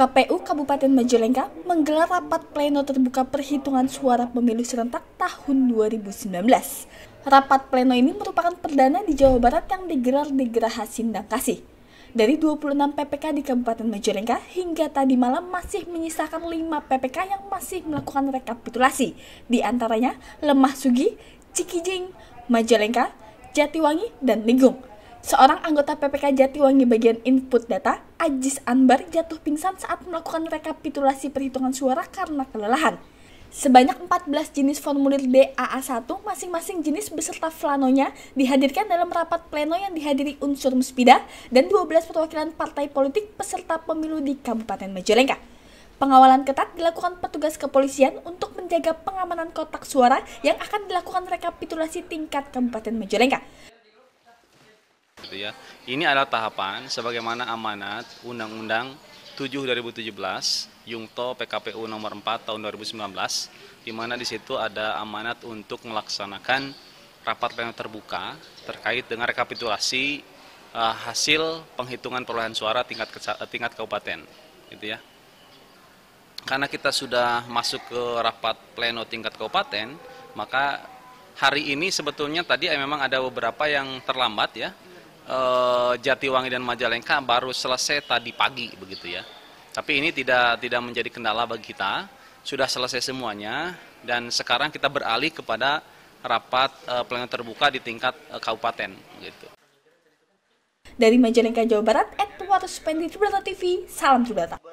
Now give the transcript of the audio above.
KPU Kabupaten Majalengka menggelar rapat pleno terbuka perhitungan suara pemilu serentak tahun 2019. Rapat pleno ini merupakan perdana di Jawa Barat yang digelar di Geraha Sindang Kasih. Dari 26 PPK di Kabupaten Majalengka hingga tadi malam masih menyisakan 5 PPK yang masih melakukan rekapitulasi. Di antaranya Lemah Sugi, Cikijing, Majalengka, Jatiwangi, dan Ligung. Seorang anggota PPK Jatiwangi bagian input data, Ajis Anbar jatuh pingsan saat melakukan rekapitulasi perhitungan suara karena kelelahan. Sebanyak 14 jenis formulir DAA1 masing-masing jenis beserta flanonya dihadirkan dalam rapat pleno yang dihadiri unsur Muspida dan 12 perwakilan partai politik peserta pemilu di Kabupaten Majalengka. Pengawalan ketat dilakukan petugas kepolisian untuk menjaga pengamanan kotak suara yang akan dilakukan rekapitulasi tingkat Kabupaten Majalengka. Gitu ya. Ini adalah tahapan sebagaimana amanat Undang-Undang 7 2017 Yungto PKPU nomor 4 tahun 2019 di mana di situ ada amanat untuk melaksanakan rapat pleno terbuka terkait dengan rekapitulasi uh, hasil penghitungan perolehan suara tingkat eh, tingkat kabupaten gitu ya. Karena kita sudah masuk ke rapat pleno tingkat kabupaten, maka hari ini sebetulnya tadi memang ada beberapa yang terlambat ya eh, Jatiwangi dan Majalengka baru selesai tadi pagi begitu ya. Tapi ini tidak tidak menjadi kendala bagi kita. Sudah selesai semuanya dan sekarang kita beralih kepada rapat eh, pleno terbuka di tingkat eh, kabupaten gitu. Dari Majalengka Jawa Barat, Edward Spendi Tribrata TV, salam Tribrata.